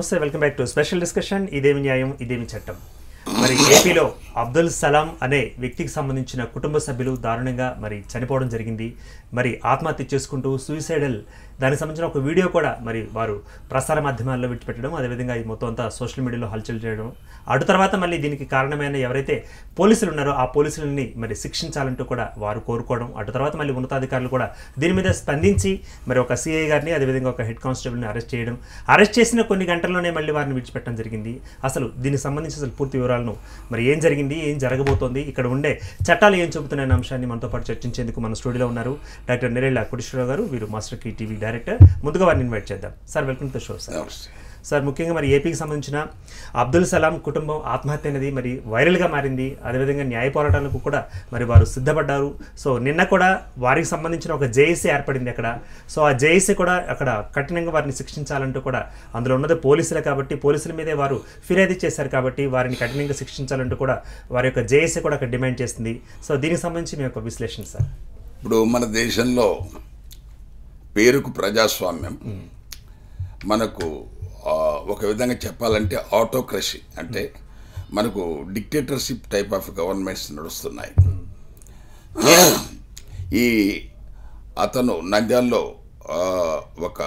నమస్తే welcome back to special discussion ఇదేమి న్యాయం ఇదేమి చట్టం మరి ఏపీలో అబ్దుల్ సలాం అనే వ్యక్తికి సంబంధించిన కుటుంబ సభ్యులు దారుణంగా మరి చనిపోవడం జరిగింది మరి ఆత్మహత్య చేసుకుంటూ సూసైడల్ దానికి సంబంధించిన ఒక వీడియో కూడా మరి వారు ప్రసార మాధ్యమాల్లో విడిచిపెట్టడం అదేవిధంగా ఇది మొత్తం అంతా సోషల్ మీడియాలో హల్చల్ చేయడం అటు తర్వాత మళ్ళీ దీనికి కారణమైన ఎవరైతే పోలీసులు ఉన్నారో ఆ పోలీసులని మరి శిక్షించాలంటూ కూడా వారు కోరుకోవడం అటు తర్వాత మళ్ళీ ఉన్నతాధికారులు కూడా దీని మీద స్పందించి మరి ఒక సిఐ గారిని అదేవిధంగా ఒక హెడ్ కానిస్టేబుల్ని అరెస్ట్ చేయడం అరెస్ట్ చేసిన కొన్ని గంటల్లోనే మళ్ళీ వారిని విడిచిపెట్టడం జరిగింది అసలు దీనికి సంబంధించి అసలు పూర్తి వివరాలను మరి ఏం జరిగింది ఏం జరగబోతోంది ఇక్కడ ఉండే చట్టాలు ఏం చెబుతున్నాయన్న అంశాన్ని మనతో పాటు చర్చించేందుకు మన స్టూడియోలో ఉన్నారు డాక్టర్ నిరేళ్ళ కుటీశ్వరరావు గారు వీరు మాస్టర్ కీ టీవీ డైరెక్టర్ ముందుగా వారిని ఇన్వైట్ చేద్దాం sir welcome to show sir sir ముఖ్యంగా మరి ఏపీకి సంబంధించిన అబ్దుల్ సలాం కుటుంబం ఆత్మహత్య అనేది మరి వైరల్గా మారింది అదేవిధంగా న్యాయ పోరాటాలకు కూడా మరి వారు సిద్ధపడ్డారు సో నిన్న కూడా వారికి సంబంధించిన ఒక జేఏసీ ఏర్పడింది అక్కడ సో ఆ జేఏసీ కూడా అక్కడ కఠినంగా వారిని శిక్షించాలంటూ కూడా అందులో ఉన్నది పోలీసులే కాబట్టి పోలీసుల మీదే వారు ఫిర్యాదు చేశారు కాబట్టి వారిని కఠినంగా శిక్షించాలంటూ కూడా వారి యొక్క జేఏసీ కూడా అక్కడ డిమాండ్ చేసింది సో దీనికి సంబంధించి మీ యొక్క విశ్లేషణ సార్ ఇప్పుడు మన దేశంలో పేరుకు ప్రజాస్వామ్యం మనకు ఒక విధంగా చెప్పాలంటే ఆటోక్రసీ అంటే మనకు డిక్టేటర్షిప్ టైప్ ఆఫ్ గవర్నమెంట్స్ నడుస్తున్నాయి ఈ అతను నంద్యాల్లో ఒక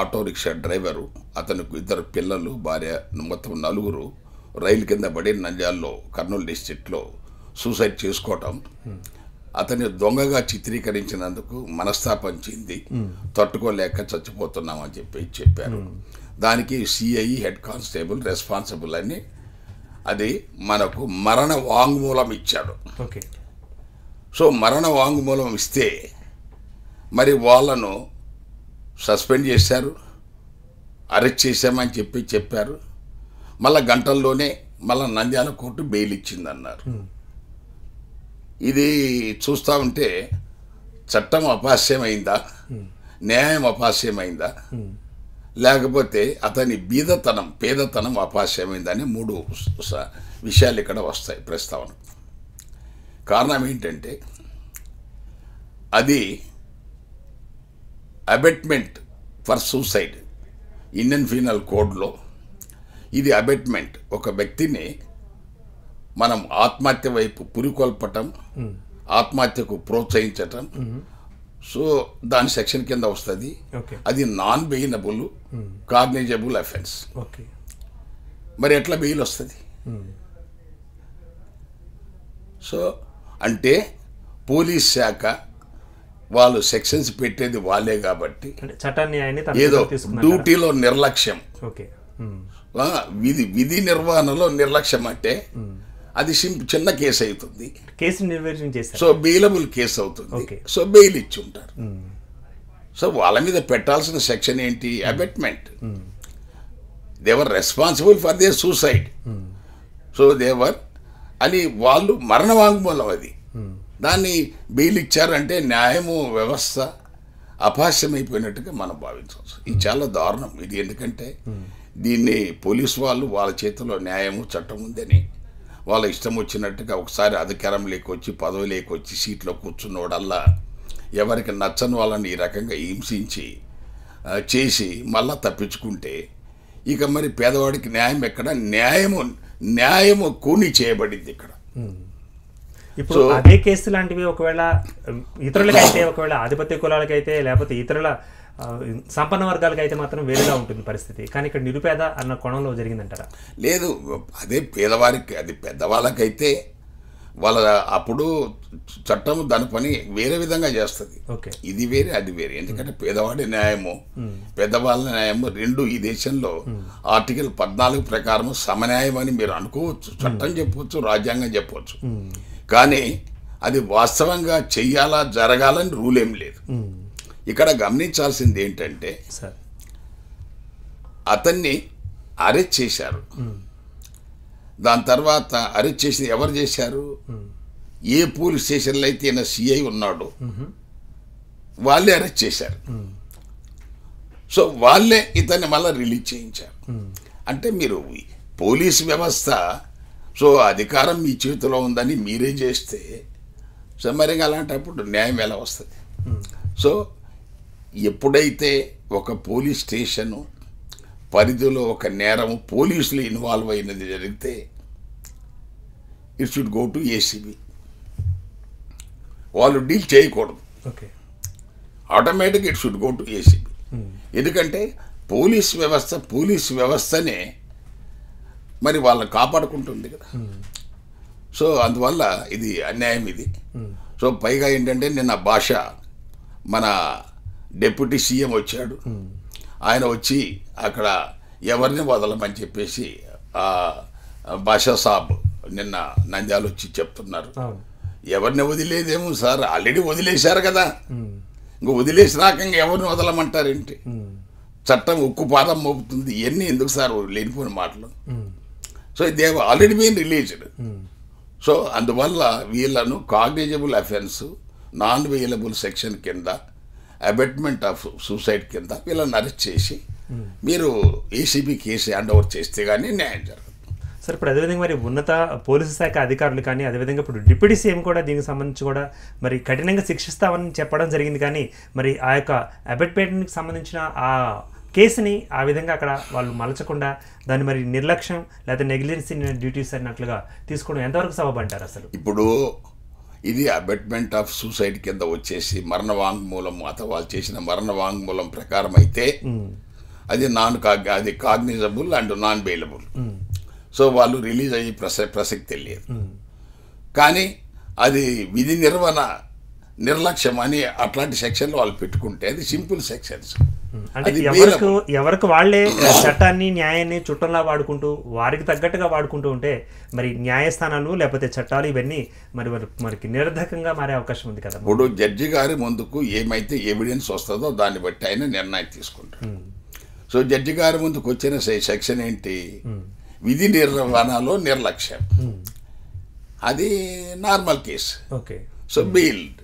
ఆటో రిక్షా డ్రైవరు అతనికి ఇద్దరు పిల్లలు భార్య మొత్తం నలుగురు రైలు కింద పడి నంద్యాల్లో కర్నూలు డిస్టిక్లో సూసైడ్ చేసుకోవటం అతన్ని దొంగగా చిత్రీకరించినందుకు మనస్తాపం చెంది తట్టుకోలేక చచ్చిపోతున్నామని చెప్పి చెప్పారు దానికి సిఐ హెడ్ కానిస్టేబుల్ రెస్పాన్సిబుల్ అని అది మనకు మరణ వాంగ్మూలం ఇచ్చాడు ఓకే సో మరణ వాంగ్మూలం ఇస్తే మరి వాళ్ళను సస్పెండ్ చేశారు అరెస్ట్ చేశామని చెప్పి చెప్పారు మళ్ళా గంటల్లోనే మళ్ళీ నంద్యాల కోర్టు బెయిల్ ఇచ్చిందన్నారు hmm. ఇది చూస్తూ ఉంటే చట్టం అపాస్యమైందా న్యాయం అపాస్యమైందా లేకపోతే అతని బీదతనం పేదతనం అపాస్యమైందని మూడు విషయాలు ఇక్కడ వస్తాయి ప్రస్తావన కారణం ఏంటంటే అది abetment for suicide Indian penal కోడ్లో ఇది అబెట్మెంట్ ఒక వ్యక్తిని మనం ఆత్మహత్య వైపు పురికొల్పటం ఆత్మహత్యకు ప్రోత్సహించటం సో దాని సెక్షన్ కింద వస్తుంది అది నాన్ బెయినబుల్ కాగ్నిజబుల్ అఫెన్స్ మరి ఎట్లా బెయిల్ వస్తుంది సో అంటే పోలీస్ శాఖ వాళ్ళు సెక్షన్స్ పెట్టేది వాళ్ళే కాబట్టి ఏదో డ్యూటీలో నిర్లక్ష్యం విధి విధి నిర్వహణలో నిర్లక్ష్యం అంటే అది చిన్న కేసు అవుతుంది కేసు నిర్వచనం చేస్తారు సో బెయిలబుల్ కేసు అవుతుంది సో బెయిల్ ఇచ్చి ఉంటారు సో వాళ్ళ మీద పెట్టాల్సిన సెక్షన్ ఏంటి abetment they were responsible for the suicide so they were అని వాళ్ళు మరణ వాంగ్మూలం అది దాన్ని బెయిల్ ఇచ్చారంటే న్యాయము వ్యవస్థ అపహాస్యమైపోయినట్టుగా మనం భావించవచ్చు ఇది చాలా దారుణం ఇది ఎందుకంటే దీన్ని పోలీసు వాళ్ళు వాళ్ళ చేతిలో న్యాయము చట్టం ఉందని వాళ్ళ ఇష్టం వచ్చినట్టుగా ఒకసారి అధికారం లేకొచ్చి పదవి వచ్చి సీట్లో కూర్చున్నోడల్లా ఎవరికి నచ్చని వాళ్ళని ఈ రకంగా హింసించి చేసి మళ్ళా తప్పించుకుంటే ఇక మరి పేదవాడికి న్యాయం ఎక్కడ న్యాయము న్యాయము కూని చేయబడింది ఇక్కడ ఇప్పుడు అదే కేసు లాంటివి ఒకవేళ ఇతరులకైతే ఒకవేళ ఆధిపత్య కులాలకైతే లేకపోతే ఇతరుల సంపన్న వర్గాలకు అయితే మాత్రం వేరేగా ఉంటుంది పరిస్థితి కానీ ఇక్కడ నిరుపేద అన్న కోణంలో జరిగిందంటారా లేదు అదే పేదవారికి అది పెద్దవాళ్ళకైతే వాళ్ళ అప్పుడు చట్టం దాని పని వేరే విధంగా చేస్తుంది ఇది వేరే అది వేరే ఎందుకంటే పేదవాడి న్యాయము పెద్దవాళ్ళ న్యాయము రెండు ఈ దేశంలో ఆర్టికల్ పద్నాలుగు ప్రకారం సమన్యాయం అని మీరు అనుకోవచ్చు చట్టం చెప్పవచ్చు రాజ్యాంగం చెప్పవచ్చు కానీ అది వాస్తవంగా చెయ్యాలా జరగాలని రూల్ ఏం లేదు ఇక్కడ గమనించాల్సింది ఏంటంటే అతన్ని అరెస్ట్ చేశారు దాని తర్వాత అరెస్ట్ చేసి ఎవరు చేశారు ఏ పోలీస్ స్టేషన్లో అయితే ఈయన సిఐ ఉన్నాడు వాళ్ళే అరెస్ట్ చేశారు సో వాళ్ళే ఇతన్ని మళ్ళీ రిలీజ్ చేయించారు అంటే మీరు పోలీస్ వ్యవస్థ సో అధికారం మీ చేతిలో ఉందని మీరే చేస్తే సో మరి అలాంటప్పుడు న్యాయం ఎలా వస్తుంది సో ఎప్పుడైతే ఒక పోలీస్ స్టేషను పరిధిలో ఒక నేరము పోలీసులు ఇన్వాల్వ్ అయినది జరిగితే it should go to ACB వాళ్ళు డీల్ చేయకూడదు okay automatic it should go to ACB hmm. ఎందుకంటే పోలీస్ వ్యవస్థ పోలీస్ వ్యవస్థనే మరి వాళ్ళని కాపాడుకుంటుంది కదా hmm. సో అందువల్ల ఇది అన్యాయం ఇది hmm. సో పైగా ఏంటంటే నిన్న భాష మన డిప్యూటీ సీఎం వచ్చాడు ఆయన వచ్చి అక్కడ ఎవరిని వదలమని చెప్పేసి బాషా సాబ్ నిన్న నంద్యాలు వచ్చి చెప్తున్నారు ఎవరిని వదిలేదేమో సార్ ఆల్రెడీ వదిలేశారు కదా ఇంక వదిలేసినాక ఇంక ఎవరిని వదలమంటారేంటి చట్టం ఉక్కు పాదం మోపుతుంది ఇవన్నీ ఎందుకు సార్ లేనిపోయిన మాటలు so they've already been released so అందువల్ల వీళ్ళను cognizable offence non bailable section కింద అబెట్మెంట్ ఆఫ్ సూసైడ్ కింద వీళ్ళని అరెస్ట్ చేసి మీరు ఏసీబీ కేసు హ్యాండ్ ఓవర్ చేస్తే కానీ న్యాయం జరుగుతుంది సార్ ఇప్పుడు అదేవిధంగా మరి ఉన్నత పోలీసు శాఖ అధికారులు కానీ అదేవిధంగా ఇప్పుడు డిప్యూటీ సీఎం కూడా దీనికి సంబంధించి కూడా మరి కఠినంగా శిక్షిస్తామని చెప్పడం జరిగింది కానీ మరి ఆ యొక్క అబెట్మెంట్కి సంబంధించిన ఆ కేసుని ఆ విధంగా అక్కడ వాళ్ళు మలచకుండా దాన్ని మరి నిర్లక్ష్యం లేదా నెగ్లిజెన్సీ డ్యూటీస్ అన్నట్లుగా తీసుకోవడం ఎంతవరకు సబబంటారు అసలు ఇప్పుడు ఇది అబెట్మెంట్ ఆఫ్ సూసైడ్ కింద వచ్చేసి మరణ వాంగ్మూలం అథవా చేసిన మరణ వాంగ్మూలం ప్రకారం అయితే అది నాన్ కాగ్ అది cognizable and non bailable so వాళ్ళు రిలీజ్ అయ్యి ప్రస ప్రసక్తి లేదు కానీ అది విధి నిర్వహణ నిర్లక్ష్యం అని అట్లాంటి సెక్షన్లు వాళ్ళు పెట్టుకుంటే అది సింపుల్ సెక్షన్స్ అంటే ఎవరికి ఎవరికి వాళ్లే చట్టాన్ని న్యాయాన్ని చుట్టంలా వాడుకుంటూ వారికి తగ్గట్టుగా వాడుకుంటూ ఉంటే మరి న్యాయస్థానాలు లేకపోతే చట్టాలు ఇవన్నీ మరి మనకి నిరర్ధకంగా మారే అవకాశం ఉంది కదా ఇప్పుడు జడ్జి గారి ముందుకు ఏమైతే ఎవిడెన్స్ వస్తుందో దాన్ని బట్టి ఆయన నిర్ణయం తీసుకుంటారు సో జడ్జి గారి ముందుకు వచ్చిన సెక్షన్ ఏంటి విధి నిర్వహణలో నిర్లక్ష్యం అది నార్మల్ కేసు ఓకే సో బీల్డ్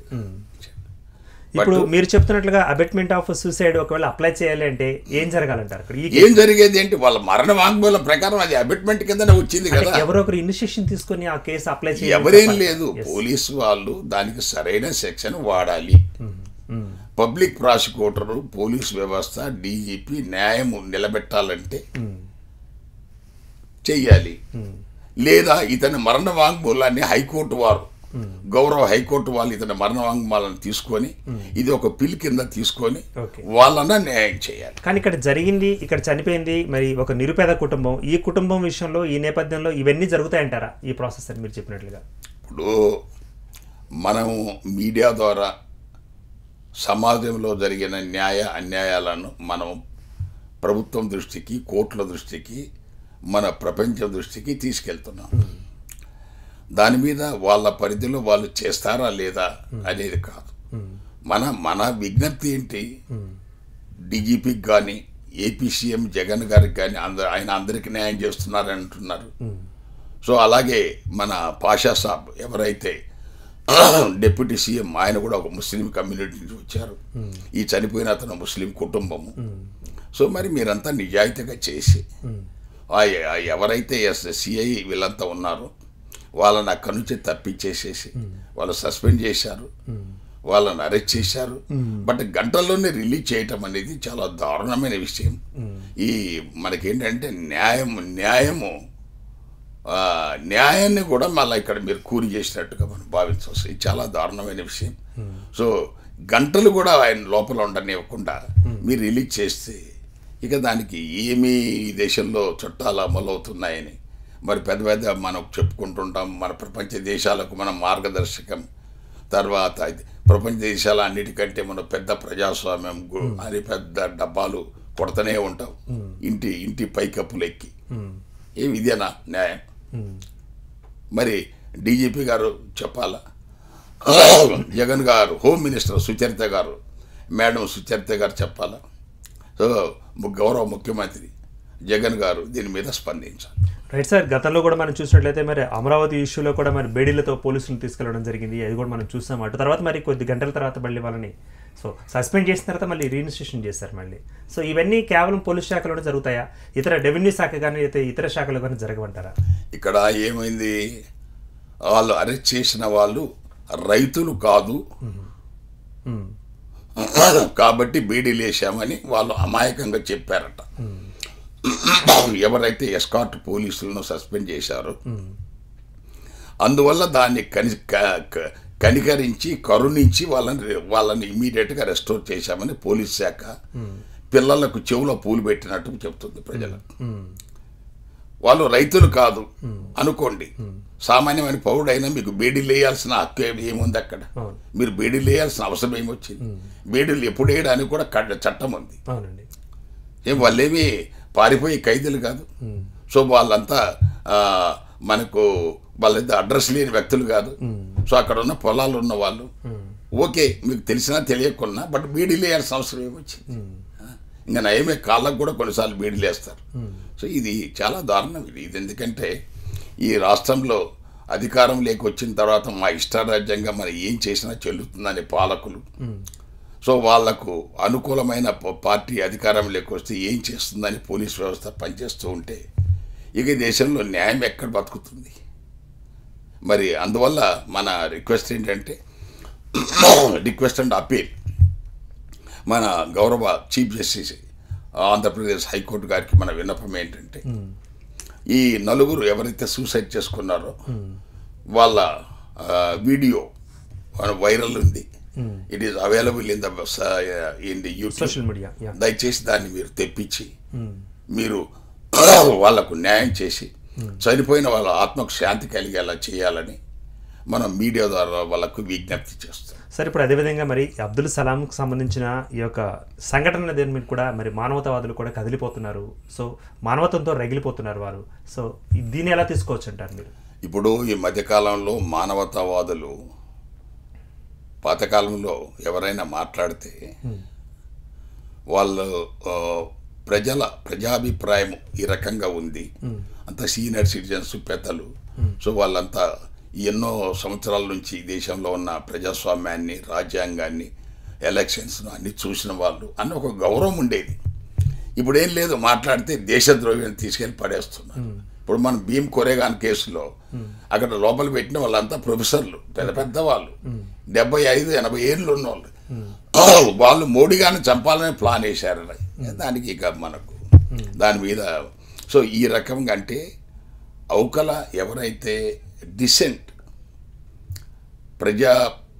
ఇప్పుడు మీరు చెప్తున్నట్లుగా అబెట్మెంట్ ఆఫ్ సూసైడ్ ఒకవేళ అప్లై చేయాలి అంటే ఏం జరగాలంటారు ఏం జరిగేది ఏంటి వాళ్ళ మరణ వాంగ్మూలం ప్రకారం అది అబెట్మెంట్ కింద వచ్చింది కదా ఎవరో ఒకరు ఇనిషియేషన్ తీసుకొని ఆ కేసు అప్లై చేయాలి ఎవరేం లేదు పోలీసు వాళ్ళు దానికి సరైన సెక్షన్ వాడాలి పబ్లిక్ ప్రాసిక్యూటర్ పోలీస్ వ్యవస్థ డీజీపీ న్యాయం నిలబెట్టాలంటే చెయ్యాలి లేదా ఇతని మరణ వాంగ్మూలాన్ని హైకోర్టు వారు గౌరవ హైకోర్టు వాళ్ళు ఇతని మరణవాంగ్మాలను తీసుకొని ఇది ఒక పిల్ కింద తీసుకొని వాళ్ళన న్యాయం చేయాలి కానీ ఇక్కడ జరిగింది ఇక్కడ చనిపోయింది మరి ఒక నిరుపేద కుటుంబం ఈ కుటుంబం విషయంలో ఈ నేపథ్యంలో ఇవన్నీ జరుగుతాయంటారా ఈ ప్రాసెస్ అని మీరు చెప్పినట్లుగా ఇప్పుడు మనం మీడియా ద్వారా సమాజంలో జరిగిన న్యాయ అన్యాయాలను మనం ప్రభుత్వం దృష్టికి కోర్టుల దృష్టికి మన ప్రపంచ దృష్టికి తీసుకెళ్తున్నాం దాని మీద వాళ్ళ పరిధిలో వాళ్ళు చేస్తారా లేదా అనేది కాదు మన మన విజ్ఞప్తి ఏంటి డీజీపీకి కానీ ఏపీ సీఎం జగన్ గారికి కానీ అందరు ఆయన అందరికి న్యాయం చేస్తున్నారని అంటున్నారు సో అలాగే మన పాషా సాబ్ ఎవరైతే డిప్యూటీ సీఎం ఆయన కూడా ఒక ముస్లిం కమ్యూనిటీ నుంచి వచ్చారు ఈ చనిపోయిన అతను ముస్లిం కుటుంబము సో మరి మీరంతా నిజాయితీగా చేసి ఎవరైతే ఎస్ సిఐ వీళ్ళంతా ఉన్నారో వాళ్ళని అక్కడి నుంచి తప్పించేసేసి వాళ్ళు సస్పెండ్ చేశారు వాళ్ళని అరెస్ట్ చేశారు బట్ గంటల్లోనే రిలీజ్ చేయటం అనేది చాలా దారుణమైన విషయం ఈ మనకేంటంటే న్యాయము న్యాయము న్యాయాన్ని కూడా మళ్ళీ ఇక్కడ మీరు కూలి చేసినట్టుగా మనం భావించవచ్చు ఇది చాలా దారుణమైన విషయం సో గంటలు కూడా ఆయన లోపల ఉండనివ్వకుండా మీరు రిలీజ్ చేస్తే ఇక దానికి ఏమీ ఈ దేశంలో చుట్టాలు అమలు అవుతున్నాయని మరి పెద్ద పెద్ద మనం చెప్పుకుంటుంటాం మన ప్రపంచ దేశాలకు మనం మార్గదర్శకం తర్వాత ప్రపంచ దేశాల అన్నిటికంటే మన పెద్ద ప్రజాస్వామ్యం అని పెద్ద డబ్బాలు కొడతనే ఉంటాం ఇంటి ఇంటి పైకప్పులు ఎక్కి ఏమి ఇదేనా న్యాయం మరి డీజీపీ గారు చెప్పాలా జగన్ గారు హోమ్ మినిస్టర్ సుచరిత గారు మేడం సుచరిత గారు చెప్పాలా సో గౌరవ ముఖ్యమంత్రి జగన్ గారు దీని మీద స్పందించాలి రైట్ సార్ గతంలో కూడా మనం చూసినట్లయితే మరి అమరావతి ఇష్యూలో కూడా మరి బేడీలతో పోలీసులు తీసుకెళ్లడం జరిగింది అది కూడా మనం చూసాం అటు తర్వాత మరి కొద్ది గంటల తర్వాత మళ్ళీ వాళ్ళని సో సస్పెండ్ చేసిన తర్వాత మళ్ళీ రీఇన్స్టిట్యూషన్ చేశారు మళ్ళీ సో ఇవన్నీ కేవలం పోలీస్ శాఖలోనే జరుగుతాయా ఇతర రెవెన్యూ శాఖ కానీ అయితే ఇతర శాఖలు కానీ జరగమంటారా ఇక్కడ ఏమైంది వాళ్ళు అరెస్ట్ చేసిన వాళ్ళు రైతులు కాదు కాబట్టి బీడీలు వేసామని వాళ్ళు అమాయకంగా చెప్పారట ఎవరైతే ఎస్కాట్ పోలీసులను సస్పెండ్ చేశారో అందువల్ల దాన్ని కని కనికరించి కరుణించి వాళ్ళని వాళ్ళని ఇమీడియట్గా రెస్టోర్ చేశామని పోలీస్ శాఖ పిల్లలకు చెవులో పూలు పెట్టినట్టు చెప్తుంది ప్రజలకు వాళ్ళు రైతులు కాదు అనుకోండి సామాన్యమైన పౌరుడైనా మీకు బేడీలు వేయాల్సిన హక్కు ఏముంది అక్కడ మీరు బేడీలు వేయాల్సిన అవసరం ఏమొచ్చింది బేడీలు ఎప్పుడు వేయడానికి కూడా చట్టం ఉంది ఏం వాళ్ళేమి పారిపోయి ఖైదీలు కాదు సో వాళ్ళంతా మనకు వాళ్ళైతే అడ్రస్ లేని వ్యక్తులు కాదు సో అక్కడ ఉన్న పొలాలు ఉన్న వాళ్ళు ఓకే మీకు తెలిసినా తెలియకున్నా బట్ బీడీలు వేయాల్సిన అవసరం ఏమొచ్చింది ఇంకా నయమే కాళ్ళకు కూడా కొన్నిసార్లు బీడీలు వేస్తారు సో ఇది చాలా దారుణం ఇది ఇది ఎందుకంటే ఈ రాష్ట్రంలో అధికారం లేకొచ్చిన తర్వాత మా ఇష్టారాజ్యంగా మనం ఏం చేసినా చెల్లుతుందని పాలకులు సో వాళ్లకు అనుకూలమైన పార్టీ అధికారంలోకి వస్తే ఏం చేస్తుందని పోలీస్ వ్యవస్థ పనిచేస్తూ ఉంటే ఇక దేశంలో న్యాయం ఎక్కడ బతుకుతుంది మరి అందువల్ల మన రిక్వెస్ట్ ఏంటంటే రిక్వెస్ట్ అండ్ అపీల్ మన గౌరవ చీఫ్ జస్టిస్ ఆంధ్రప్రదేశ్ హైకోర్టు గారికి మన విన్నపం ఏంటంటే ఈ నలుగురు ఎవరైతే సూసైడ్ చేసుకున్నారో వాళ్ళ వీడియో వైరల్ ఉంది it is available in the in the social media దయచేసి దాన్ని మీరు తెప్పించి hmm. మీరు వాళ్లకు న్యాయం చేసి hmm. చనిపోయిన వాళ్ళ ఆత్మకు శాంతి కలిగేలా చేయాలని మనం మీడియా ద్వారా వాళ్ళకు విజ్ఞప్తి చేస్తాం సరే ఇప్పుడు అదేవిధంగా మరి అబ్దుల్ సలాంకు సంబంధించిన ఈ యొక్క సంఘటన దేని మీద కూడా మరి మానవతావాదులు కూడా కదిలిపోతున్నారు సో మానవత్వంతో రగిలిపోతున్నారు వారు సో దీన్ని ఎలా తీసుకోవచ్చు అంటారు మీరు ఇప్పుడు ఈ మధ్యకాలంలో మానవతావాదులు పాతకాలంలో ఎవరైనా మాట్లాడితే వాళ్ళు ప్రజల ప్రజాభిప్రాయం ఈ రకంగా ఉంది అంత సీనియర్ సిటిజన్స్ పెద్దలు సో వాళ్ళంతా ఎన్నో సంవత్సరాల నుంచి దేశంలో ఉన్న ప్రజాస్వామ్యాన్ని రాజ్యాంగాన్ని ఎలక్షన్స్ అన్ని చూసిన వాళ్ళు అన్న ఒక గౌరవం ఉండేది ఇప్పుడు ఏం లేదు మాట్లాడితే దేశద్రోహిని తీసుకెళ్ళి పడేస్తున్నారు ఇప్పుడు మనం భీమ్ కొరేగాన్ కేసులో అక్కడ లోపల పెట్టిన వాళ్ళంతా ప్రొఫెసర్లు పెద్ద పెద్ద వాళ్ళు డెబ్బై ఐదు ఎనభై ఏళ్ళు ఉన్నవాళ్ళు వాళ్ళు మోడీ గారిని చంపాలని ప్లాన్ వేశారు దానికి ఇక మనకు దాని మీద సో ఈ రకంగా అంటే అవకల ఎవరైతే డిసెంట్ ప్రజా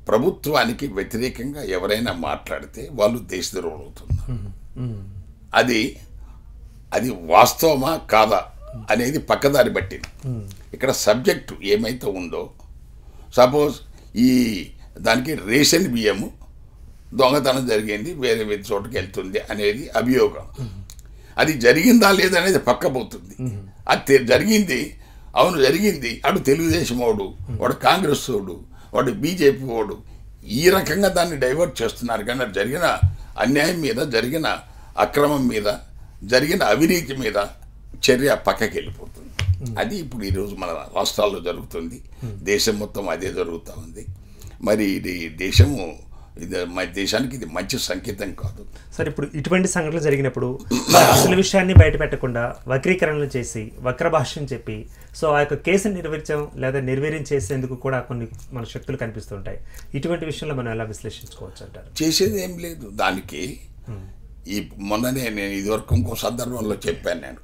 ప్రభుత్వానికి వ్యతిరేకంగా ఎవరైనా మాట్లాడితే వాళ్ళు దేశద్రోహులు అవుతున్నారు అది అది వాస్తవమా కాదా అనేది పక్కదారి బట్టింది ఇక్కడ సబ్జెక్టు ఏమైతే ఉందో సపోజ్ ఈ దానికి రేషన్ బియ్యము దొంగతనం జరిగింది వేరే వేరే చోటుకి వెళ్తుంది అనేది అభియోగం అది జరిగిందా లేదనేది పక్కపోతుంది అది జరిగింది అవును జరిగింది అటు తెలుగుదేశం వాడు వాడు కాంగ్రెస్ వాడు వాడు బీజేపీ వాడు ఈ రకంగా దాన్ని డైవర్ట్ చేస్తున్నారు కానీ జరిగిన అన్యాయం మీద జరిగిన అక్రమం మీద జరిగిన అవినీతి మీద చర్య పక్కకి వెళ్ళిపోతుంది అది ఇప్పుడు ఈరోజు మన రాష్ట్రాల్లో జరుగుతుంది దేశం మొత్తం అదే జరుగుతూ ఉంది మరి ఇది దేశము ఇది మన దేశానికి ఇది మంచి సంకేతం కాదు సార్ ఇప్పుడు ఇటువంటి సంఘటనలు జరిగినప్పుడు అసలు విషయాన్ని బయట పెట్టకుండా వక్రీకరణలు చేసి వక్ర భాష్యం చెప్పి సో ఆ యొక్క కేసును నిర్వహించడం లేదా నిర్వీర్యం కూడా కొన్ని మన శక్తులు కనిపిస్తుంటాయి ఇటువంటి విషయంలో మనం ఎలా విశ్లేషించుకోవచ్చు అంటారు చేసేది ఏం లేదు దానికి ఈ మొన్ననే నేను ఇదివరకు ఇంకో సందర్భంలో చెప్పాను నేను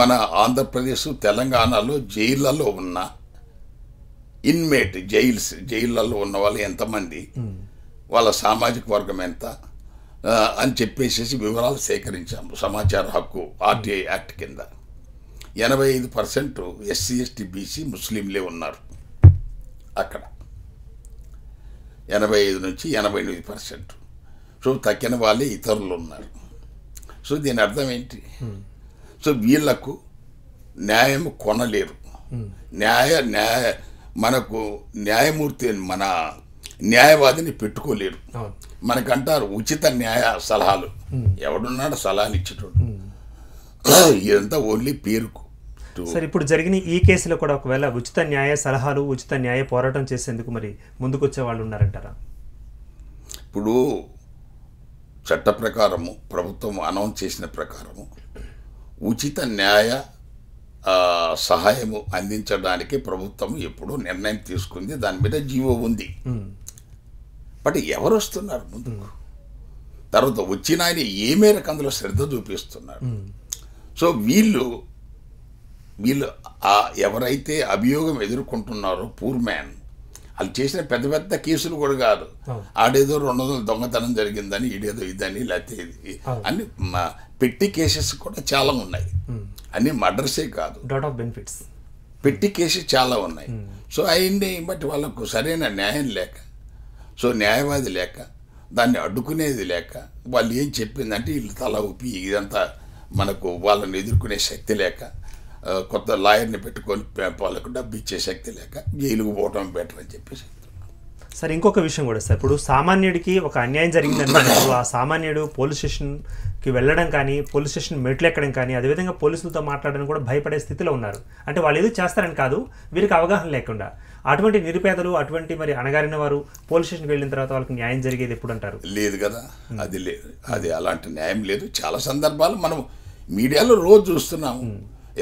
మన ఆంధ్రప్రదేశ్ తెలంగాణలో జైళ్ళలో ఉన్న ఇన్మేట్ జైల్స్ జైళ్ళల్లో ఉన్న వాళ్ళు ఎంతమంది వాళ్ళ సామాజిక వర్గం ఎంత అని చెప్పేసేసి వివరాలు సేకరించాము సమాచార హక్కు ఆర్టీఐ యాక్ట్ కింద ఎనభై ఐదు పర్సెంట్ ఎస్సీ ఎస్టీ బీసీ ముస్లింలే ఉన్నారు అక్కడ ఎనభై ఐదు నుంచి ఎనభై ఎనిమిది పర్సెంట్ సో తక్కిన వాళ్ళే ఇతరులు ఉన్నారు సో దీని అర్థం ఏంటి సో వీళ్లకు న్యాయం కొనలేరు న్యాయ న్యాయ మనకు న్యాయమూర్తి మన న్యాయవాదిని పెట్టుకోలేరు మనకంటారు ఉచిత న్యాయ సలహాలు ఎవడున్నాడు సలహాలు ఇచ్చేటోడు ఇదంతా ఓన్లీ పేరుకు సార్ ఇప్పుడు జరిగిన ఈ కేసులో కూడా ఒకవేళ ఉచిత న్యాయ సలహాలు ఉచిత న్యాయ పోరాటం చేసేందుకు మరి ముందుకొచ్చే వాళ్ళు ఉన్నారంటారా ఇప్పుడు చట్ట ప్రకారము ప్రభుత్వం అనౌన్స్ చేసిన ప్రకారము ఉచిత న్యాయ సహాయము అందించడానికి ప్రభుత్వం ఎప్పుడు నిర్ణయం తీసుకుంది దాని మీద జీవో ఉంది బట్ ఎవరు వస్తున్నారు ముందుకు తర్వాత వచ్చిన ఆయన ఏ మేరకు అందులో శ్రద్ధ చూపిస్తున్నారు సో వీళ్ళు వీళ్ళు ఎవరైతే అభియోగం ఎదుర్కొంటున్నారో పూర్ మ్యాన్ వాళ్ళు చేసిన పెద్ద పెద్ద కేసులు కూడా కాదు ఆడేదో రెండు వందల దొంగతనం జరిగిందని ఈడేదో ఇదని లేకపోతే అని పెట్టి కేసెస్ కూడా చాలా ఉన్నాయి అన్ని మర్డర్సే కాదు ఆఫ్ బెనిఫిట్స్ పెట్టి కేసు చాలా ఉన్నాయి hmm. సో అయింది బట్ వాళ్ళకు సరైన న్యాయం లేక సో న్యాయవాది లేక దాన్ని అడ్డుకునేది లేక వాళ్ళు ఏం చెప్పిందంటే వీళ్ళు తల ఊపి ఇదంతా మనకు వాళ్ళని ఎదుర్కొనే శక్తి లేక కొత్త లాయర్ని పెట్టుకొని వాళ్ళకు డబ్బు ఇచ్చే శక్తి లేక జైలుకు పోవటం బెటర్ అని చెప్పేసి సార్ ఇంకొక విషయం కూడా సార్ ఇప్పుడు సామాన్యుడికి ఒక అన్యాయం జరిగిందంటే ఆ సామాన్యుడు పోలీస్ స్టేషన్కి వెళ్ళడం కానీ పోలీస్ స్టేషన్ మెట్లు ఎక్కడం కానీ అదేవిధంగా పోలీసులతో మాట్లాడడం కూడా భయపడే స్థితిలో ఉన్నారు అంటే వాళ్ళు ఏదో చేస్తారని కాదు వీరికి అవగాహన లేకుండా అటువంటి నిరుపేదలు అటువంటి మరి అణగారిన వారు పోలీస్ స్టేషన్కి వెళ్ళిన తర్వాత వాళ్ళకి న్యాయం జరిగేది ఎప్పుడు అంటారు లేదు కదా అది లేదు అది అలాంటి న్యాయం లేదు చాలా సందర్భాలు మనం మీడియాలో రోజు చూస్తున్నాము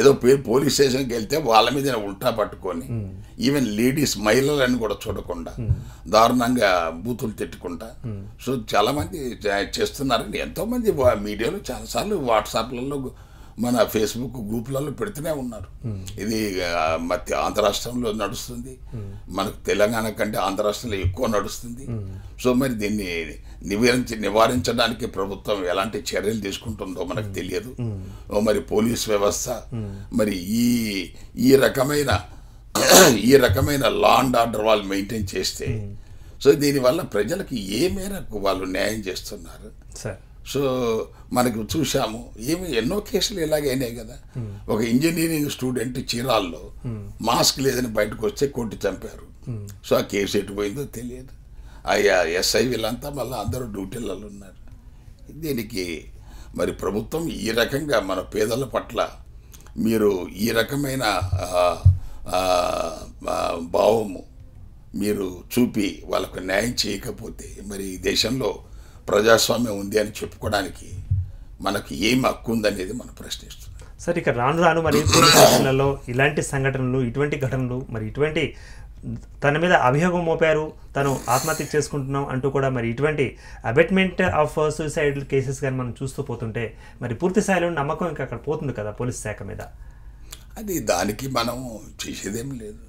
ఏదో పోలీస్ స్టేషన్కి వెళ్తే వాళ్ళ మీద ఉల్టా పట్టుకొని ఈవెన్ లేడీస్ మహిళలని కూడా చూడకుండా దారుణంగా బూతులు తిట్టుకుంటా సో చాలామంది చేస్తున్నారండి ఎంతోమంది మీడియాలో చాలాసార్లు వాట్సాప్లలో మన ఫేస్బుక్ గ్రూపులలో పెడుతూనే ఉన్నారు ఇది మధ్య ఆంధ్ర రాష్ట్రంలో నడుస్తుంది మనకు తెలంగాణ కంటే ఆంధ్ర రాష్ట్రంలో ఎక్కువ నడుస్తుంది సో మరి దీన్ని నివారించి నివారించడానికి ప్రభుత్వం ఎలాంటి చర్యలు తీసుకుంటుందో మనకు తెలియదు మరి పోలీస్ వ్యవస్థ మరి ఈ ఈ రకమైన ఈ రకమైన లా అండ్ ఆర్డర్ వాళ్ళు మెయింటైన్ చేస్తే సో దీనివల్ల ప్రజలకు ఏ మేరకు వాళ్ళు న్యాయం చేస్తున్నారు సార్ సో మనకు చూసాము ఏమి ఎన్నో కేసులు ఇలాగైనాయి కదా ఒక ఇంజనీరింగ్ స్టూడెంట్ చీరాల్లో మాస్క్ లేదని బయటకు వస్తే కొట్టి చంపారు సో ఆ కేసు ఎటుపోయిందో తెలియదు అయ్యా ఎస్ఐ వీళ్ళంతా మళ్ళీ అందరూ డ్యూటీలలో ఉన్నారు దీనికి మరి ప్రభుత్వం ఈ రకంగా మన పేదల పట్ల మీరు ఈ రకమైన భావము మీరు చూపి వాళ్ళకు న్యాయం చేయకపోతే మరి ఈ దేశంలో ప్రజాస్వామ్యం ఉంది అని చెప్పుకోవడానికి మనకు ఏం హక్కు ఉందనేది మనం ప్రశ్నిస్తున్నాం సార్ ఇక రాను రాను మరి ప్రశ్నలలో ఇలాంటి సంఘటనలు ఇటువంటి ఘటనలు మరి ఇటువంటి తన మీద అభియోగం మోపారు తను ఆత్మహత్య చేసుకుంటున్నాం అంటూ కూడా మరి ఇటువంటి అబెట్మెంట్ ఆఫ్ సూసైడ్ కేసెస్ కానీ మనం చూస్తూ పోతుంటే మరి పూర్తి స్థాయిలో నమ్మకం ఇంకా అక్కడ పోతుంది కదా పోలీస్ శాఖ మీద అది దానికి మనం చేసేదేం లేదు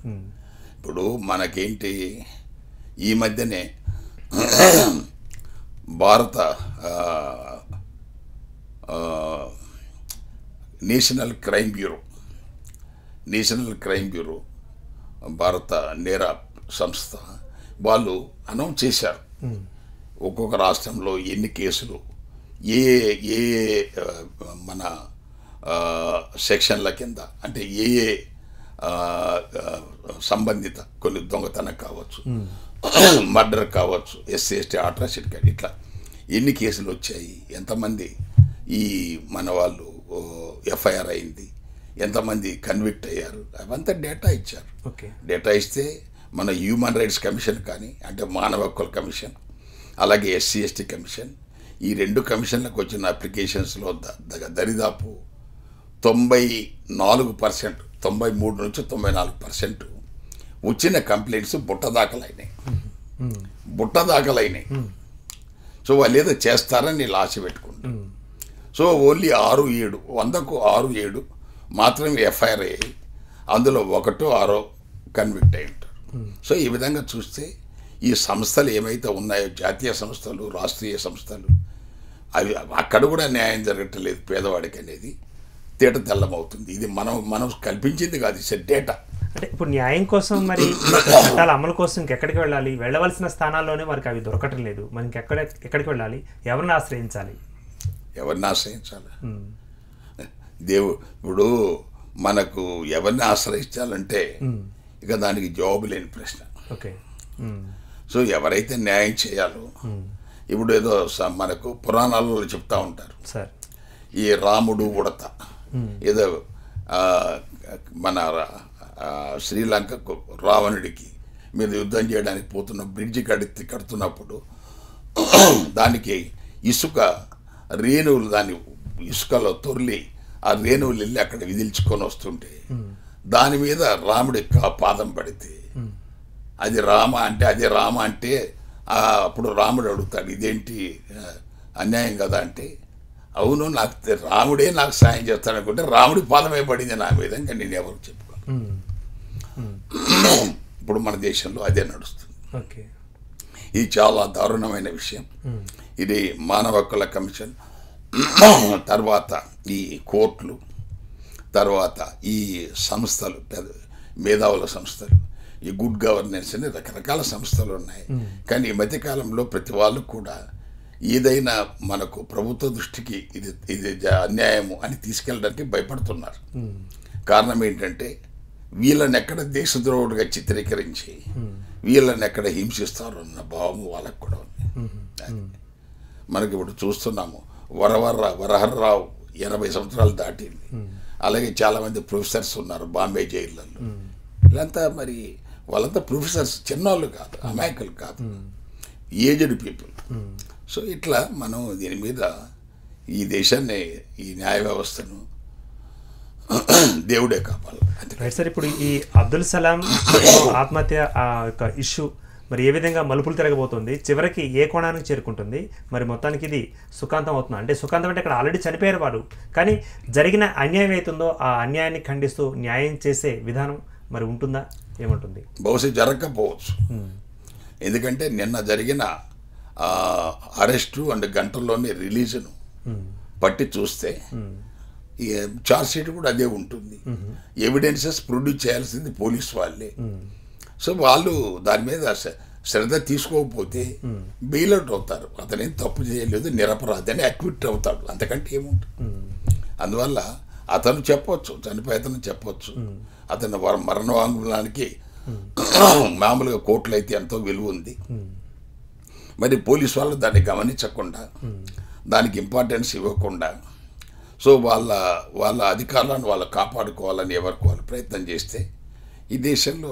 ఇప్పుడు మనకేంటి ఈ మధ్యనే భారత national crime bureau national crime bureau భారత నేర సంస్థ వాళ్ళు అనౌన్స్ చేశారు ఒక్కొక్క రాష్ట్రంలో ఎన్ని కేసులు ఏ ఏ మన సెక్షన్ల కింద అంటే ఏ ఏ సంబంధిత కొన్ని దొంగతనం కావచ్చు మర్డర్ కావచ్చు ఎస్సీ ఎస్టీ ఆట్రాసిటీ కానీ ఇట్లా ఎన్ని కేసులు వచ్చాయి ఎంతమంది ఈ మన వాళ్ళు ఎఫ్ఐఆర్ అయింది ఎంతమంది కన్విక్ట్ అయ్యారు అవంతా డేటా ఇచ్చారు డేటా ఇస్తే మన హ్యూమన్ రైట్స్ కమిషన్ కానీ అంటే మానవ హక్కుల కమిషన్ అలాగే ఎస్సీ ఎస్టీ కమిషన్ ఈ రెండు కమిషన్లకు వచ్చిన అప్లికేషన్స్లో దరిదాపు తొంభై నాలుగు పర్సెంట్ తొంభై మూడు నుంచి తొంభై నాలుగు పర్సెంట్ వచ్చిన కంప్లైంట్స్ బుట్ట దాఖలైనాయి బుట్ట దాఖలైనాయి సో వాళ్ళు ఏదో చేస్తారని నేను ఆశ పెట్టుకుంటారు సో ఓన్లీ ఆరు ఏడు వందకు ఆరు ఏడు మాత్రమే ఎఫ్ఐఆర్ అయ్యాయి అందులో ఒకటో ఆరో కన్విక్ట్ అయి ఉంటారు సో ఈ విధంగా చూస్తే ఈ సంస్థలు ఏమైతే ఉన్నాయో జాతీయ సంస్థలు రాష్ట్రీయ సంస్థలు అవి అక్కడ కూడా న్యాయం జరగట్లేదు పేదవాడికి అనేది తేట తెల్లమవుతుంది ఇది మనం మనం కల్పించింది కాదు ఇట్స్ డేటా అంటే ఇప్పుడు న్యాయం కోసం మరి చట్టాల అమలు కోసం ఇంకెక్కడికి వెళ్ళాలి వెళ్ళవలసిన స్థానాల్లోనే వారికి అవి దొరకటం లేదు మనకి ఎక్కడ ఎక్కడికి వెళ్ళాలి ఎవరిని ఆశ్రయించాలి ఎవరిని ఆశ్రయించాలి దేవు ఇప్పుడు మనకు ఎవరిని ఆశ్రయించాలంటే ఇక దానికి జాబ్ లేని ప్రశ్న ఓకే సో ఎవరైతే న్యాయం చేయాలో ఇప్పుడు ఏదో మనకు పురాణాలలో చెప్తా ఉంటారు సార్ ఈ రాముడు ఉడత ఏదో మన శ్రీలంకకు రావణుడికి మీరు యుద్ధం చేయడానికి పోతున్న బ్రిడ్జి కడి కడుతున్నప్పుడు దానికి ఇసుక రేణువులు దాని ఇసుకలో తొరిలి ఆ రేణువులు వెళ్ళి అక్కడ విదిల్చుకొని వస్తుంటే దాని మీద రాముడి పాదం పడితే అది రామ అంటే అది రామ అంటే అప్పుడు రాముడు అడుగుతాడు ఇదేంటి అన్యాయం కదా అంటే అవును నాకు రాముడే నాకు సాయం చేస్తాడు అనుకుంటే రాముడి పాదమే పడింది నా మీద ఇంకా నేను ఎవరు చెప్పుకోను ఇప్పుడు మన దేశంలో అదే నడుస్తుంది ఓకే ఇది చాలా దారుణమైన విషయం ఇది మానవ హక్కుల కమిషన్ తర్వాత ఈ కోర్టులు తర్వాత ఈ సంస్థలు మేధావుల సంస్థలు ఈ గుడ్ గవర్నెన్స్ అని రకరకాల సంస్థలు ఉన్నాయి కానీ ఈ మధ్యకాలంలో ప్రతి వాళ్ళు కూడా ఏదైనా మనకు ప్రభుత్వ దృష్టికి ఇది ఇది అన్యాయము అని తీసుకెళ్ళడానికి భయపడుతున్నారు కారణం ఏంటంటే వీళ్ళని ఎక్కడ దేశద్రోహుడిగా చిత్రీకరించి వీళ్ళని ఎక్కడ హింసిస్తారు అన్న భావం వాళ్ళకు కూడా ఉంది మనకి ఇప్పుడు చూస్తున్నాము వరవర్ర వరహర్రావు ఎనభై సంవత్సరాలు దాటింది అలాగే చాలామంది ప్రొఫెసర్స్ ఉన్నారు బాంబే జైళ్ళల్లో వీళ్ళంతా మరి వాళ్ళంతా ప్రొఫెసర్స్ చిన్నవాళ్ళు కాదు అమాయకులు కాదు ఏజ్డ్ పీపుల్ సో ఇట్లా మనం దీని మీద ఈ దేశాన్ని ఈ న్యాయ వ్యవస్థను దేవుడే కావాలి రైట్ సార్ ఇప్పుడు ఈ అబ్దుల్ సలాం ఆత్మహత్య ఆ యొక్క ఇష్యూ మరి ఏ విధంగా మలుపులు తిరగబోతుంది చివరికి ఏ కోణానికి చేరుకుంటుంది మరి మొత్తానికి ఇది సుఖాంతం అవుతుంది అంటే సుఖాంతం అంటే ఇక్కడ ఆల్రెడీ చనిపోయారు వారు కానీ జరిగిన అన్యాయం అవుతుందో ఆ అన్యాయాన్ని ఖండిస్తూ న్యాయం చేసే విధానం మరి ఉంటుందా ఏముంటుంది బహుశా జరగకపోవచ్చు hmm. ఎందుకంటే నిన్న జరిగిన అరెస్టు అండ్ గంటల్లోనే రిలీజును hmm. పట్టి చూస్తే hmm. చార్జ్ షీట్ కూడా అదే ఉంటుంది ఎవిడెన్సెస్ ప్రొడ్యూస్ చేయాల్సింది పోలీస్ వాళ్ళే సో వాళ్ళు దాని మీద శ్రద్ధ తీసుకోకపోతే అవుట్ అవుతారు అతనేం తప్పు చేయలేదు నిరపరాధి అని అక్విట్ అవుతాడు అంతకంటే ఏముంటుంది అందువల్ల అతను చెప్పవచ్చు చనిపోయేతను చెప్పవచ్చు అతను మరణ వాంగులానికి మామూలుగా కోర్టులు అయితే ఎంతో విలువ ఉంది మరి పోలీసు వాళ్ళు దాన్ని గమనించకుండా దానికి ఇంపార్టెన్స్ ఇవ్వకుండా సో వాళ్ళ వాళ్ళ అధికారాలను వాళ్ళు కాపాడుకోవాలని ఎవరికి వాళ్ళు ప్రయత్నం చేస్తే ఈ దేశంలో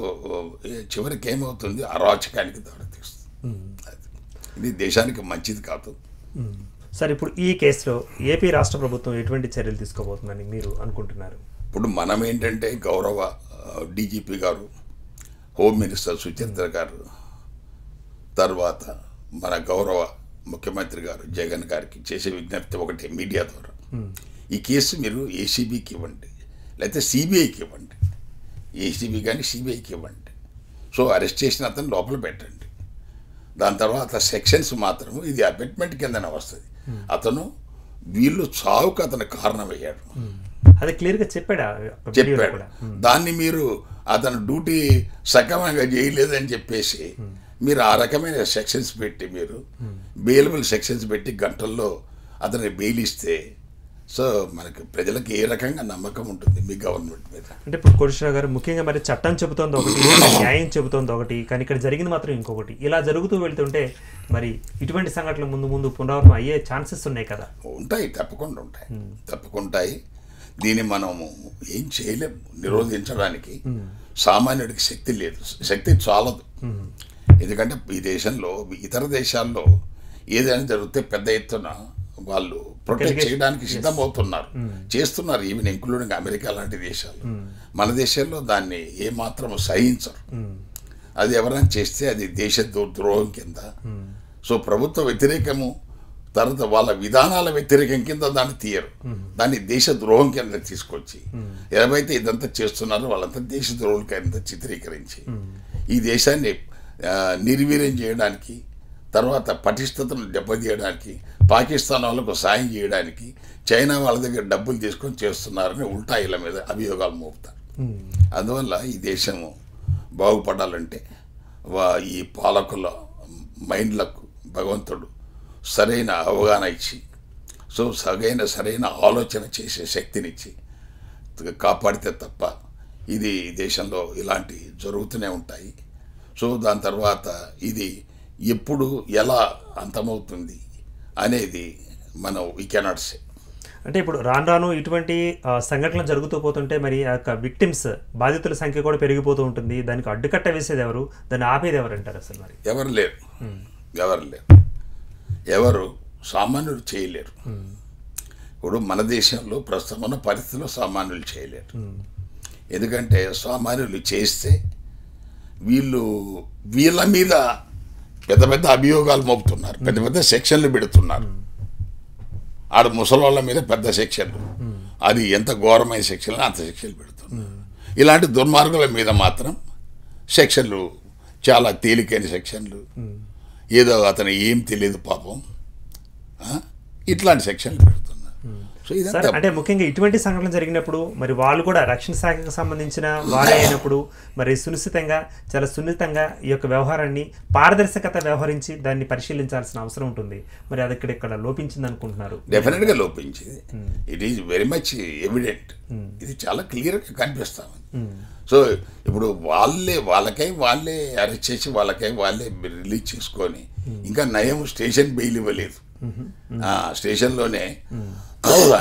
చివరికి ఏమవుతుంది అరాచకానికి దారితీస్తుంది ఇది దేశానికి మంచిది కాదు సార్ ఇప్పుడు ఈ కేసులో ఏపీ రాష్ట్ర ప్రభుత్వం ఎటువంటి చర్యలు తీసుకోబోతుందని మీరు అనుకుంటున్నారు ఇప్పుడు మనం ఏంటంటే గౌరవ డీజీపీ గారు హోమ్ మినిస్టర్ సుచరిత్ర గారు తర్వాత మన గౌరవ ముఖ్యమంత్రి గారు జగన్ గారికి చేసే విజ్ఞప్తి ఒకటి మీడియా ద్వారా ఈ కేసు మీరు ఏసీబీకి ఇవ్వండి లేకపోతే సిబిఐకి ఇవ్వండి ఏసీబీ కానీ సిబిఐకి ఇవ్వండి సో అరెస్ట్ చేసిన అతను లోపల పెట్టండి దాని తర్వాత సెక్షన్స్ మాత్రము ఇది అపెట్మెంట్ కిందనే వస్తుంది hmm. అతను వీళ్ళు చావుకు అతను కారణమయ్యాడు hmm. అది క్లియర్గా చెప్పాడా చెప్పాడు hmm. దాన్ని మీరు అతను డ్యూటీ సక్రమంగా చేయలేదని చెప్పేసి మీరు ఆ రకమైన సెక్షన్స్ పెట్టి మీరు బెయిలబుల్ సెక్షన్స్ పెట్టి గంటల్లో అతన్ని బెయిలిస్తే సో మనకి ప్రజలకు ఏ రకంగా నమ్మకం ఉంటుంది మీ గవర్నమెంట్ మీద అంటే ఇప్పుడు కోటేశ్వర గారు ముఖ్యంగా మరి చట్టం చెబుతోంది ఒకటి న్యాయం చెబుతోంది ఒకటి కానీ ఇక్కడ జరిగింది మాత్రం ఇంకొకటి ఇలా జరుగుతూ వెళ్తుంటే మరి ఇటువంటి సంఘటనలు ముందు ముందు పునరావృతం అయ్యే ఛాన్సెస్ ఉన్నాయి కదా ఉంటాయి తప్పకుండా ఉంటాయి తప్పకుంటాయి దీన్ని మనము ఏం చేయలేము నిరోధించడానికి సామాన్యుడికి శక్తి లేదు శక్తి చాలదు ఎందుకంటే ఈ దేశంలో ఇతర దేశాల్లో ఏదైనా జరిగితే పెద్ద ఎత్తున వాళ్ళు ప్రొటెక్ట్ చేయడానికి సిద్ధమవుతున్నారు hmm. చేస్తున్నారు ఈవెన్ ఇంక్లూడింగ్ అమెరికా లాంటి దేశాలు hmm. మన దేశంలో దాన్ని ఏమాత్రం సహించరు hmm. అది ఎవరైనా చేస్తే అది దేశ ద్రోహం కింద సో ప్రభుత్వ వ్యతిరేకము తర్వాత వాళ్ళ విధానాల వ్యతిరేకం కింద దాన్ని తీయరు దాన్ని దేశ ద్రోహం కింద తీసుకొచ్చి ఎవరైతే ఇదంతా చేస్తున్నారో వాళ్ళంతా దేశ ద్రోహం కింద చిత్రీకరించి ఈ దేశాన్ని నిర్వీర్యం చేయడానికి తర్వాత పటిష్టతను దెబ్బతీయడానికి పాకిస్తాన్ వాళ్ళకు సాయం చేయడానికి చైనా వాళ్ళ దగ్గర డబ్బులు తీసుకొని చేస్తున్నారని ఉల్టా ఇళ్ళ మీద అభియోగాలు మోపుతారు అందువల్ల ఈ దేశము బాగుపడాలంటే వా ఈ పాలకుల మైండ్లకు భగవంతుడు సరైన అవగాహన ఇచ్చి సో సగైన సరైన ఆలోచన చేసే శక్తినిచ్చి కాపాడితే తప్ప ఇది దేశంలో ఇలాంటి జరుగుతూనే ఉంటాయి సో దాని తర్వాత ఇది ఎప్పుడు ఎలా అంతమవుతుంది అనేది మనం వీ కెనాట్ సే అంటే ఇప్పుడు రాను రాను ఇటువంటి సంఘటనలు జరుగుతూ పోతుంటే మరి ఆ యొక్క విక్టిమ్స్ బాధితుల సంఖ్య కూడా పెరిగిపోతూ ఉంటుంది దానికి అడ్డుకట్ట వేసేది ఎవరు దాన్ని ఆపేది ఎవరు అంటారు అసలు మరి ఎవరు లేరు ఎవరు లేరు ఎవరు సామాన్యుడు చేయలేరు ఇప్పుడు మన దేశంలో ప్రస్తుతం ఉన్న పరిస్థితిలో సామాన్యులు చేయలేరు ఎందుకంటే సామాన్యులు చేస్తే వీళ్ళు వీళ్ళ మీద పెద్ద పెద్ద అభియోగాలు మోపుతున్నారు పెద్ద పెద్ద సెక్షన్లు పెడుతున్నారు ఆడ ముసలోళ్ళ మీద పెద్ద సెక్షన్లు అది ఎంత ఘోరమైన సెక్షన్లు అంత సెక్షన్లు పెడుతున్నారు ఇలాంటి దుర్మార్గుల మీద మాత్రం సెక్షన్లు చాలా తేలికైన సెక్షన్లు ఏదో అతను ఏం తెలియదు పాపం ఇట్లాంటి సెక్షన్లు పెడుతున్నారు సో ఇదంతా అంటే ముఖ్యంగా ఇటువంటి సంఘటన జరిగినప్పుడు మరి వాళ్ళు కూడా రక్షణ శాఖకు సంబంధించిన వారే అయినప్పుడు మరి సునిశ్చితంగా చాలా సున్నితంగా ఈ యొక్క వ్యవహారాన్ని పారదర్శకత వ్యవహరించి దాన్ని పరిశీలించాల్సిన అవసరం ఉంటుంది మరి అది ఇక్కడ ఇక్కడ లోపించింది అనుకుంటున్నారు డెఫినెట్గా లోపించింది it is very much evident ఇది చాలా క్లియర్గా కనిపిస్తా సో hmm. ఇప్పుడు వాళ్ళే వాళ్ళకై వాళ్ళే అరెస్ట్ చేసి వాళ్ళకై వాళ్ళే రిలీజ్ చేసుకొని hmm. ఇంకా నయం స్టేషన్ బెయిల్ ఇవ్వలేదు hmm. స్టేషన్లోనే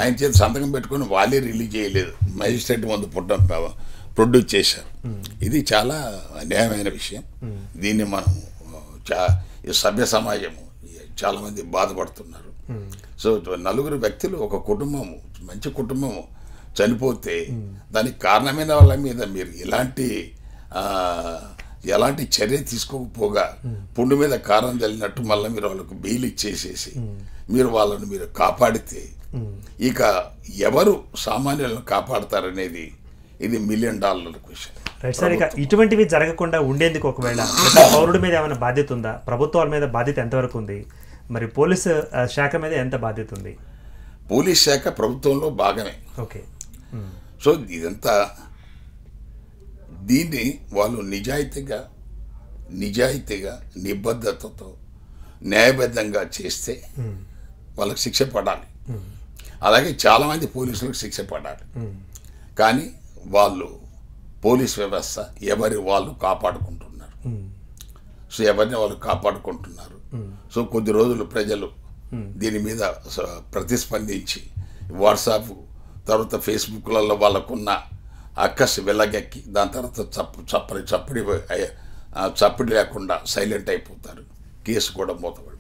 ఆయన చేత సంతకం పెట్టుకుని వాళ్ళే రిలీజ్ చేయలేదు మజిస్ట్రేట్ ముందు పుట్ట ప్రొడ్యూస్ చేశారు ఇది చాలా అన్యాయమైన విషయం దీన్ని మనం చా సభ్య సమాజము చాలామంది బాధపడుతున్నారు సో నలుగురు వ్యక్తులు ఒక కుటుంబము మంచి కుటుంబము చనిపోతే దానికి కారణమైన వాళ్ళ మీద మీరు ఇలాంటి ఎలాంటి చర్య తీసుకోకపోగా పుండు మీద కారం చల్లినట్టు మళ్ళీ మీరు వాళ్ళకు బెయిల్ ఇచ్చేసేసి మీరు వాళ్ళను మీరు కాపాడితే ఇక ఎవరు సామాన్యులను కాపాడతారనేది ఇది million dollar question right sir ఇక ఇటువంటివి జరగకుండా ఉండేందుకు ఒకవేళ పౌరుడి మీద ఏమైనా బాధ్యత ఉందా ప్రభుత్వాల మీద బాధ్యత ఎంతవరకు ఉంది మరి పోలీసు శాఖ మీద ఎంత బాధ్యత ఉంది పోలీస్ శాఖ ప్రభుత్వంలో భాగమే ఓకే సో ఇదంతా దీన్ని వాళ్ళు నిజాయితీగా నిజాయితీగా నిబద్ధతతో న్యాయబద్ధంగా చేస్తే వాళ్ళకి శిక్ష పడాలి అలాగే చాలామంది పోలీసులకు శిక్ష పడాలి కానీ వాళ్ళు పోలీస్ వ్యవస్థ ఎవరి వాళ్ళు కాపాడుకుంటున్నారు సో ఎవరిని వాళ్ళు కాపాడుకుంటున్నారు సో కొద్ది రోజులు ప్రజలు దీని మీద ప్రతిస్పందించి వాట్సాప్ తర్వాత ఫేస్బుక్లలో వాళ్ళకున్న అక్కసి వెళ్ళగెక్కి దాని తర్వాత చప్పు చప్పని చప్పడి చప్పడి లేకుండా సైలెంట్ అయిపోతారు కేసు కూడా మూతపడి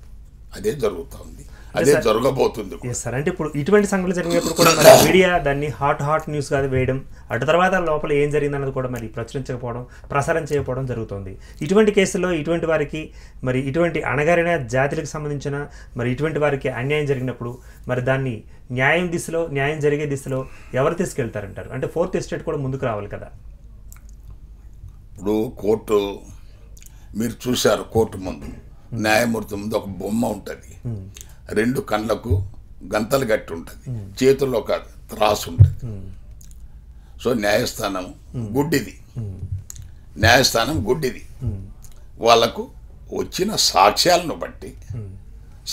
అదే జరుగుతూ ఉంది అదే జరగబోతుంది సార్ అంటే ఇప్పుడు ఇటువంటి సంఘటనలు జరిగినప్పుడు కూడా మరి మీడియా దాన్ని హాట్ హాట్ న్యూస్ కాదు వేయడం అటు తర్వాత లోపల ఏం జరిగిందన్నది కూడా మరి ప్రచురించకపోవడం ప్రసారం చేయకపోవడం జరుగుతుంది ఇటువంటి కేసుల్లో ఇటువంటి వారికి మరి ఇటువంటి అణగారిన జాతులకు సంబంధించిన మరి ఇటువంటి వారికి అన్యాయం జరిగినప్పుడు మరి దాన్ని న్యాయం దిశలో న్యాయం జరిగే దిశలో ఎవరు తీసుకెళ్తారంటారు అంటే ఫోర్త్ ఎస్టేట్ కూడా ముందుకు రావాలి కదా ఇప్పుడు కోర్టు మీరు చూశారు కోర్టు ముందు hmm. న్యాయమూర్తి ముందు ఒక బొమ్మ ఉంటుంది hmm. రెండు కళ్ళకు గంతలు గట్టి ఉంటుంది చేతుల్లో ఒక త్రాసు ఉంటుంది సో న్యాయస్థానం గుడ్డిది న్యాయస్థానం గుడ్డిది వాళ్లకు వచ్చిన సాక్ష్యాలను బట్టి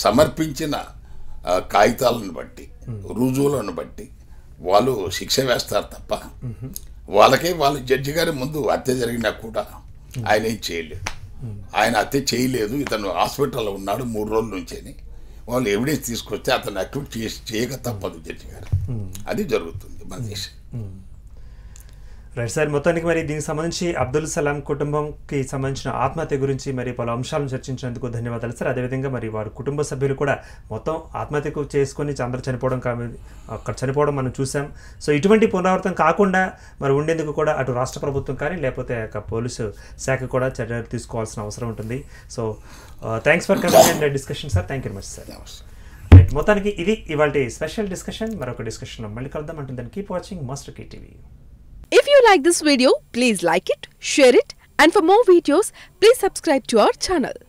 సమర్పించిన కాగితాలను బట్టి రుజువులను బట్టి వాళ్ళు శిక్ష వేస్తారు తప్ప వాళ్ళకే వాళ్ళు జడ్జి గారి ముందు హత్య జరిగినా కూడా ఆయన ఏం చేయలేదు ఆయన హత్య చేయలేదు ఇతను హాస్పిటల్లో ఉన్నాడు మూడు రోజుల నుంచేని వాళ్ళు ఎవిడెన్స్ తీసుకొస్తే అతను అక్యూట్ చేసి చేయక తప్పదు జడ్జి గారు hmm. అది జరుగుతుంది మన hmm. దేశం hmm. రైట్ సార్ మొత్తానికి మరి దీనికి సంబంధించి అబ్దుల్ సలాం కుటుంబంకి సంబంధించిన ఆత్మహత్య గురించి మరి పలు అంశాలను చర్చించినందుకు ధన్యవాదాలు సార్ అదేవిధంగా మరి వారి కుటుంబ సభ్యులు కూడా మొత్తం ఆత్మహత్యకు చేసుకొని అందరూ చనిపోవడం కానీ అక్కడ చనిపోవడం మనం చూసాం సో ఇటువంటి పునరావృతం కాకుండా మరి ఉండేందుకు కూడా అటు రాష్ట్ర ప్రభుత్వం కానీ లేకపోతే పోలీసు శాఖ కూడా చర్యలు తీసుకోవాల్సిన అవసరం ఉంటుంది so thanks for coming and discussion sir thank you much sir మొత్తానికి ఇది ఇవాళ స్పెషల్ డిస్కషన్ మరొక డిస్కషన్లో మళ్ళీ కలుద్దాం అంటే దాన్ని keep watching Master Key TV if you like this video please like it share it and for more videos please subscribe to our channel